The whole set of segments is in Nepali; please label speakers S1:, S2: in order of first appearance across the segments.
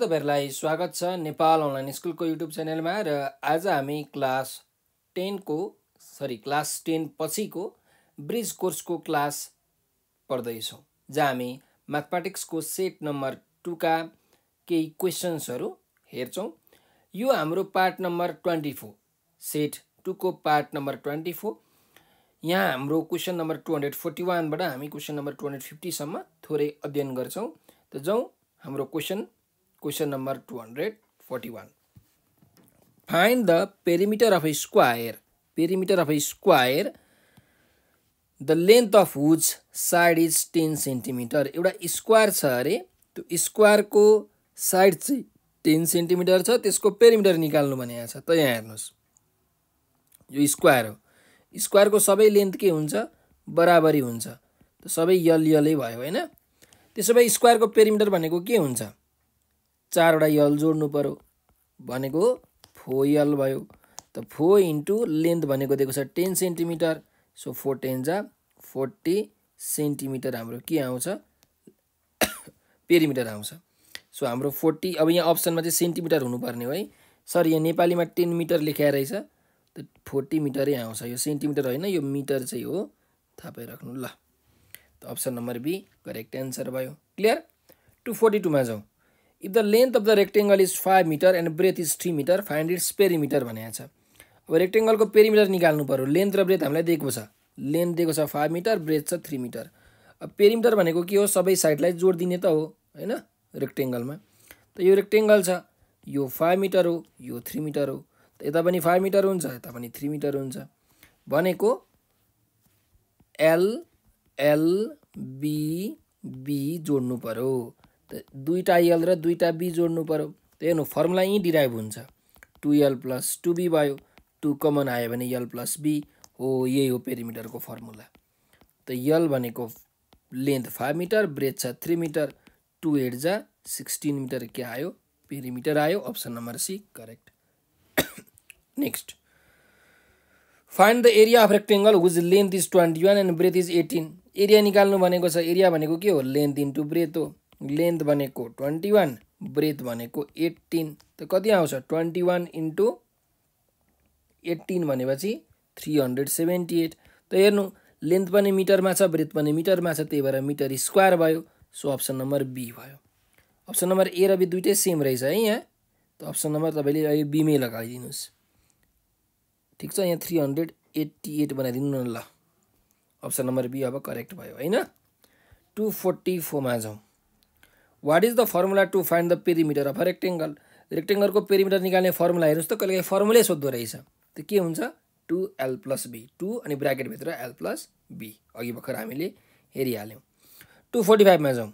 S1: तपाईँहरूलाई स्वागत छ नेपाल अनलाइन स्कुलको युट्युब च्यानलमा र आज हामी क्लास टेनको सरी क्लास टेन पछिको ब्रिज कोर्सको क्लास पढ्दैछौँ जहाँ हामी म्याथमेटिक्सको सेट नम्बर टूका केही क्वेसन्सहरू हेर्छौँ यो हाम्रो part number twenty four set टूको पार्ट नम्बर ट्वेन्टी फोर यहाँ हाम्रो question number two hundred forty वानबाट हामी क्वेसन नम्बर टु हन्ड्रेड फिफ्टीसम्म थोरै अध्ययन गर्छौँ त जाउँ हाम्रो question hundred forty 241. Find the perimeter of a square perimeter of a square the length of whose side is ten centimetre एउटा स्क्वायर छ अरे त्यो स्क्वायरको साइड चाहिँ टेन सेन्टिमिटर छ त्यसको पेरिमिटर निकाल्नु भनेको छ त यहाँ हेर्नुहोस् यो स्क्वायर हो स्क्वायरको सबै लेन्थ के हुन्छ बराबरी हुन्छ त सबै यल यलै भयो होइन त्यसो भए स्क्वायरको पेरिमिटर भनेको के हुन्छ चारवटा यल जोड्नु पऱ्यो भनेको फो यल भयो त फो इन्टु लेन्थ भनेको दिएको छ ten centimetre so four ten जा फोर्टी सेन्टिमिटर हाम्रो के आउँछ पेरिमिटर आउँछ सो हाम्रो फोर्टी अब यहाँ अप्सनमा चाहिँ सेन्टिमिटर हुनुपर्ने हो है सर यहाँ नेपालीमा टेन मिटर लेखाइ रहेछ त फोर्टी मिटरै आउँछ यो सेन्टिमिटर होइन यो मिटर चाहिँ हो थाहा पाइराख्नु ल त option number B correct answer भयो क्लियर टु फोर्टी टूमा जाउँ if the length of the rectangle is five metre and breadth is three metre find its perimeter भनेको छ अब रेक्टेङ्गलको पेरिमिटर निकाल्नु पऱ्यो लेन्थ र ब्रेथ हामीलाई दिएको छ लेन्थ दिएको छ फाइभ मिटर ब्रेथ छ थ्री मिटर अब पेरिमिटर भनेको के हो सबै साइडलाई जोड दिने त हो होइन रेक्टेङ्गलमा त यो रेक्टेङ्गल छ यो फाइभ मिटर हो यो थ्री मिटर हो त यता पनि फाइभ मिटर हुन्छ यता पनि थ्री मिटर हुन्छ भनेको एल एल बी बी जोड्नु पऱ्यो दुईवटा एल र दुईवटा बी जोड्नु पऱ्यो त हेर्नु फर्मुला यहीँ डिराइभ हुन्छ two L plus two B भयो टु कमन आयो भने यल प्लस बी हो यही हो पेरिमिटरको फर्मुला त यल भनेको लेन्थ फाइभ मिटर ब्रेथ छ थ्री मिटर टु एट जा सिक्सटिन मिटर के आयो पेरिमिटर आयो option number C correct next find the area of rectangle whose length is twenty one and breadth is eighteen area निकाल्नु भनेको छ एरिया भनेको के हो लेन्थ इन्टु ब्रेथ हो लेन्थ भनेको ट्वेन्टी वान ब्रेथ भनेको एट्टिन त कति आउँछ ट्वेन्टी वान इन्टु एट्टिन भनेपछि थ्री हन्ड्रेड सेभेन्टी एट त हेर्नु लेन्थ पनि मिटरमा छ ब्रेथ पनि मिटरमा छ त्यही भएर मिटर स्क्वायर भयो सो अप्सन नम्बर बी भयो अप्सन नम्बर ए र बी दुइटै सेम रहेछ है यहाँ त अप्सन नम्बर तपाईँले अहिले बीमै लगाइदिनुहोस् ठिक छ यहाँ थ्री हन्ड्रेड एट्टी एट बनाइदिनु न ल अप्सन नम्बर बी अब करेक्ट भयो होइन टु फोर्टी फोरमा जाउँ what is the formula to find the perimeter of a rectangle रेक्टेङ्गलको पेरिमिटर निकाल्ने फर्मुला हेर्नुहोस् त कहिलेकाहीँ फर्मुलै सोध्दो रहेछ त के हुन्छ two L plus B two अनि ब्राकेटभित्र एल प्लस बी अघि भर्खर हामीले हेरिहाल्यौँ टु फोर्टी फाइभमा जाउँ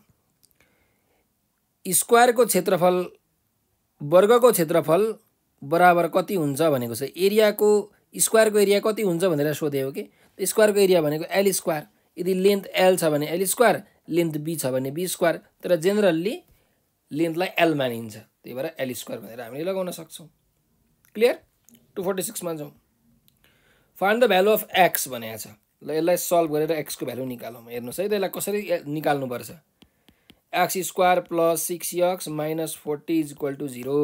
S1: स्क्वायरको क्षेत्रफल वर्गको क्षेत्रफल बराबर कति हुन्छ भनेको छ एरियाको स्क्वायरको एरिया कति हुन्छ भनेर सोध्यो कि स्क्वायरको एरिया भनेको एल स्क्वायर यदि लेन्थ एल छ भने एल स्क्वायर लेन्थ बी छ भने बी स्क्वायर तर जेनरल्ली लेन्थलाई एल मानिन्छ त्यही भएर एल स्क्वायर भनेर हामीले लगाउन सक्छौँ क्लियर टु फोर्टी सिक्समा जाउँ find the value of X भनेको छ ल यसलाई सल्भ गरेर एक्सको भ्यालु निकालौँ हेर्नुहोस् है त्यसलाई कसरी निकाल्नुपर्छ X square plus six X minus forty is equal to zero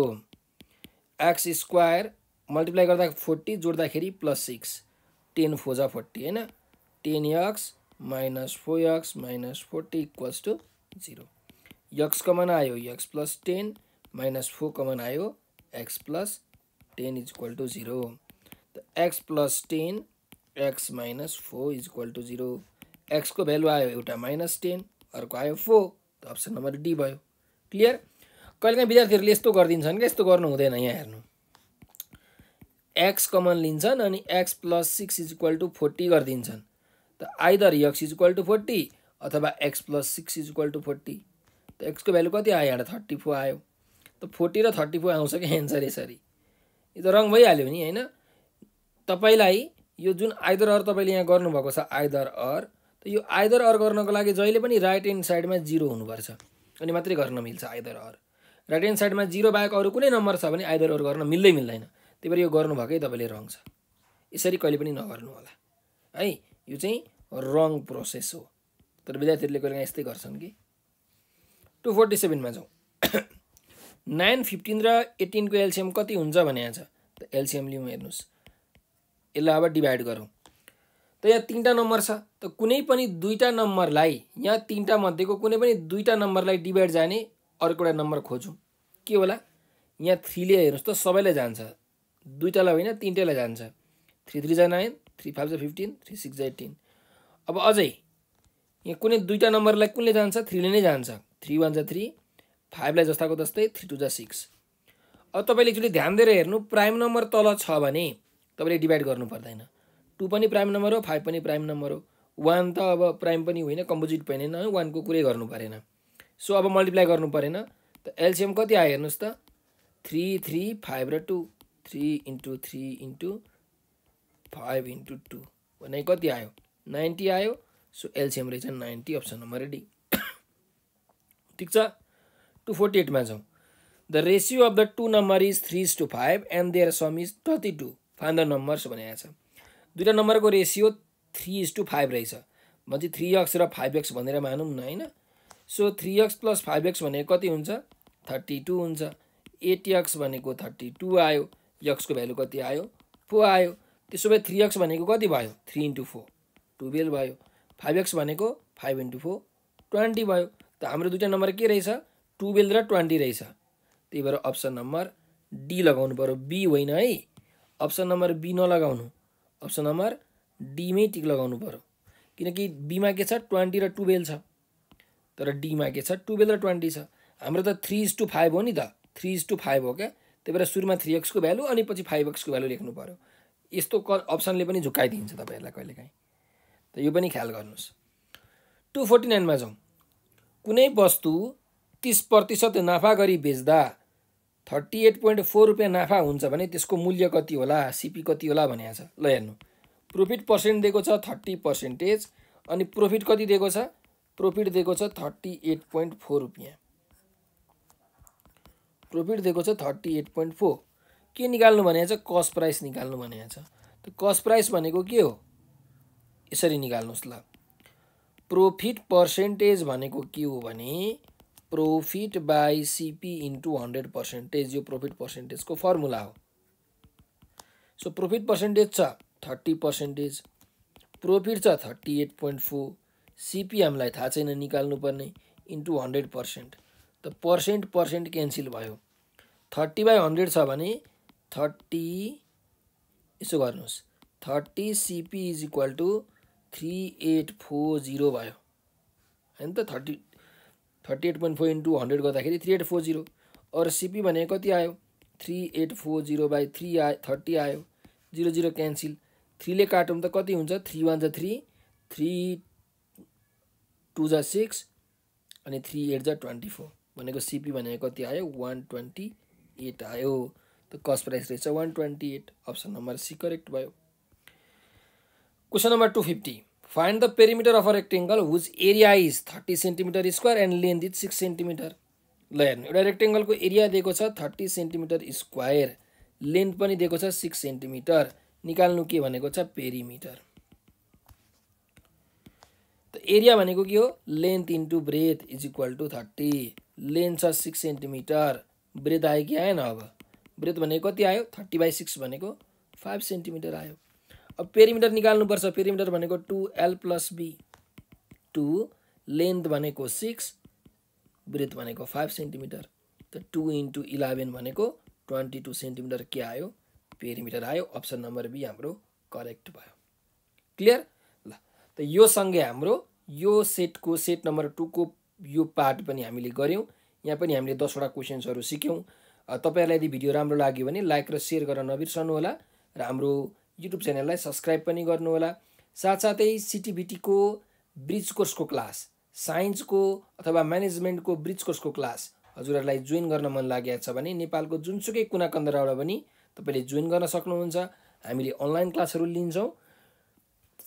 S1: X square multiply गर्दा फोर्टी जोड्दाखेरि प्लस सिक्स टेन फोजा फोर्टी होइन ten X minus four X minus forty equals to zero X common आयो X plus ten minus four common आयो X plus ten is equal to zero त X plus ten X minus four is equal to zero एक्सको भ्यालु आयो एउटा माइनस टेन अर्को आयो फोर त अप्सन नम्बर डी भयो क्लियर कहिलेकाहीँ विद्यार्थीहरूले यस्तो गरिदिन्छन् क्या यस्तो गर्नु हुँदैन यहाँ हेर्नु एक्स कमन लिन्छन् अनि X plus six is equal to forty गरिदिन्छन् तो either X is equal to forty अथवा X plus six is equal to forty त एक्सको भ्यालु कति आयो यहाँ थर्टी फोर आयो त फोर्टी र थर्टी फोर आउँछ कि एन्सर यसरी यो त रङ भइहाल्यो नि होइन तपाईँलाई यो जुन आइदर अर तपाईँले यहाँ गर्नुभएको छ आइदर अर त यो आइदर अर गर्नको लागि जहिले पनि राइट ह्यान्ड साइडमा जिरो हुनुपर्छ अनि मात्रै गर्न मिल्छ आइदर अर राइट ह्यान्ड साइडमा जिरो बाहेक अरू कुनै नम्बर छ भने आइदर अर गर्न मिल्दै मिल्दैन त्यही भएर यो गर्नुभएकै तपाईँले रङ छ यसरी कहिले पनि नगर्नु होला है यो चाहिँ रङ प्रोसेस हो तर विद्यार्थीहरूले कहिले यस्तै गर्छन् कि टु फोर्टी सेभेनमा जाउँ नाइन फिफ्टिन र एटिनको एल्सियम कति हुन्छ भने आज त एल्सियम लिउँ हेर्नुहोस् यसलाई अब डिभाइड गरौँ त यहाँ तिनवटा नम्बर छ त कुनै पनि दुईवटा नम्बरलाई यहाँ तिनवटा मध्येको कुनै पनि दुईवटा नम्बरलाई डिभाइड जाने अर्को एउटा नम्बर खोजौँ के होला यहाँ थ्रीले हेर्नुहोस् त सबैलाई जान्छ दुईवटालाई होइन तिनवटैलाई जान्छ थ्री थ्री जान नाइन थ्री फाइभ जा फिफ्टिन थ्री सिक्स जा एटिन अब अझै यहाँ कुनै दुईवटा नम्बरलाई कुनले जान्छ थ्रीले नै जान्छ थ्री वान जा थ्री फाइभलाई जस्ताको जस्तै थ्री टू जा सिक्स अब तपाईँले एकचोटि ध्यान दिएर हेर्नु प्राइम नम्बर तल छ भने तपाईँले डिभाइड गर्नु पर्दैन टू पनि प्राइम नम्बर हो फाइभ पनि प्राइम नम्बर हो वान त अब प्राइम पनि होइन कम्पोजिट पनि होइन वानको कुरै गर्नु परेन सो अब मल्टिप्लाई गर्नु परेन त एलसिएम कति आयो हेर्नुहोस् त थ्री थ्री फाइभ र two three into three into five into two भने कति आयो नाइन्टी आयो सो एलसिएम रहेछ नाइन्टी अप्सन नम्बर डी ठिक छ टु फोर्टी एटमा छौँ the ratio of the two number is three is two five and their sum is thirty two five the numbers भनेको छ दुइटा नम्बरको ratio three is two five रहेछ भन्छ थ्री एक्स र फाइभ एक्स भनेर मानौँ न होइन so three x plus five x भनेको कति हुन्छ थर्टी टू हुन्छ एट एक्स भनेको थर्टी टू आयो एक्सको भ्यालु कति आयो फोर आयो त्यसो भए थ्री एक्स भनेको कति भयो थ्री इन्टु फोर टुवेल्भ भयो फाइभ एक्स भनेको फाइभ इन्टु फोर ट्वेन्टी भयो त हाम्रो दुइटा नम्बर के रहेछ टुवेल्भ र ट्वेन्टी रहेछ त्यही भएर अप्सन नम्बर डी लगाउनु पऱ्यो बी होइन है अप्सन नम्बर बी नलगाउनु अप्सन नम्बर डीमै टिक लगाउनु पऱ्यो किनकि बीमा के छ ट्वेन्टी र टुवेल्भ छ तर डीमा के छ टुवेल्भ र ट्वेन्टी छ हाम्रो त थ्री इज टू फाइभ हो नि त थ्री इज टू फाइभ हो क्या त्यही भएर सुरुमा थ्री एक्सको भ्यालु अनि पछि फाइभ एक्सको भ्यालु लेख्नु पऱ्यो यस्तो क अप्सनले पनि झुकाइदिन्छ तपाईँहरूलाई कहिलेकाहीँ त यो पनि ख्याल गर्नुहोस् टु फोर्टी नाइनमा जाउँ कुनै वस्तु तिस प्रतिशत नाफा गरी बेच्दा थर्टी एट पोइन्ट फोर रुपियाँ नाफा हुन्छ भने त्यसको मूल्य कति होला सिपी कति होला भनिएको छ ल हेर्नु प्रोफिट पर्सेन्ट दिएको छ थर्टी पर्सेन्टेज अनि प्रोफिट कति दिएको छ प्रोफिट दिएको छ थर्टी एट पोइन्ट फोर रुपियाँ प्रोफिट दिएको छ थर्टी एट पोइन्ट फोर के निकाल्नु भनेको छ कस्ट प्राइस निकाल्नु भनेको छ त कस्ट प्राइस भनेको के हो यसरी निकाल्नुहोस् ल प्रोफिट पर्सेन्टेज भनेको के हो भने profit by CP into hundred percentage यो प्रोफिट पर्सेन्टेजको फर्मुला हो सो प्रोफिट पर्सेन्टेज छ थर्टी पर्सेन्टेज प्रोफिट छ thirty eight point four CP हामीलाई थाहा छैन निकाल्नुपर्ने इन्टु हन्ड्रेड पर्सेन्ट त पर्सेन्ट पर्सेन्ट क्यान्सिल भयो थर्टी बाई हन्ड्रेड छ भने थर्टी यसो गर्नुहोस् thirty CP is equal to three eight four zero भयो होइन त thirty thirty eight point four into hundred गर्दाखेरि थ्री एट फोर जिरो अरू सिपी भनेको कति आयो three eight four zero by three आयो थर्टी आयो जिरो जिरो क्यान्सिल थ्रीले काटौँ त कति हुन्छ थ्री वान जा थ्री थ्री टू जा सिक्स अनि थ्री एट जा ट्वेन्टी फोर भनेको सिपी भनेको कति आयो वान ट्वेन्टी एट आयो द कस्ट प्राइस रहेछ one twenty eight option number C correct भयो question number two fifty find the perimeter of a rectangle whose area is thirty centimetre square and length is six centimetre ल हेर्नु एउटा रेक्टेङ्गलको एरिया दिएको छ थर्टी सेन्टिमिटर स्क्वायर लेन्थ पनि दिएको छ सिक्स सेन्टिमिटर निकाल्नु के भनेको छ पेरिमिटर त एरिया भनेको के हो length into breadth is equal to thirty length छ सिक्स सेन्टिमिटर ब्रेथ आयो कि आएन अब ब्रेथ भनेको कति आयो थर्टी बाई सिक्स भनेको फाइभ सेन्टिमिटर आयो अब पेरिमिटर निकाल्नुपर्छ पेरिमिटर भनेको two L plus B two length भनेको सिक्स ब्रेथ भनेको फाइभ सेन्टिमिटर त टु इन्टु इलेभेन भनेको ट्वेन्टी टू सेन्टिमिटर के आयो पेरिमिटर आयो अप्सन नम्बर बी हाम्रो करेक्ट भयो क्लियर ल त यो सँगै हाम्रो यो सेटको सेट नम्बर टूको यो पार्ट पनि हामीले गऱ्यौँ यहाँ पनि हामीले दसवटा क्वेसन्सहरू सिक्यौँ तपाईँहरूलाई यदि भिडियो राम्रो लाग्यो भने लाइक र सेयर गर्न होला र हाम्रो युट्युब च्यानललाई सब्सक्राइब पनि गर्नुहोला साथसाथै सिटिभिटीको ब्रिज कोर्सको क्लास साइन्सको अथवा म्यानेजमेन्टको ब्रिज कोर्सको क्लास हजुरहरूलाई जोइन गर्न मन लागेको छ भने नेपालको जुनसुकै कुना कन्दराबाट पनि तपाईँले जोइन गर्न सक्नुहुन्छ हामीले अनलाइन क्लासहरू लिन्छौँ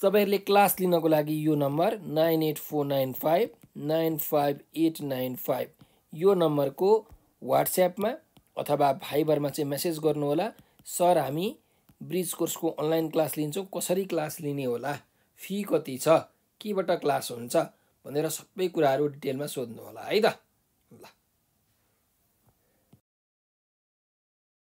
S1: तपाईँहरूले क्लास लिनको लागि यो number nine eight four nine five nine five eight nine five यो नम्बरको वाट्सएपमा अथवा भाइबरमा चाहिँ मेसेज गर्नुहोला सर हामी ब्रिज कोर्सको अनलाइन क्लास लिन्छौँ कसरी क्लास लिने होला फी कति छ केबाट क्लास हुन्छ भनेर सबै कुराहरू डिटेलमा होला है त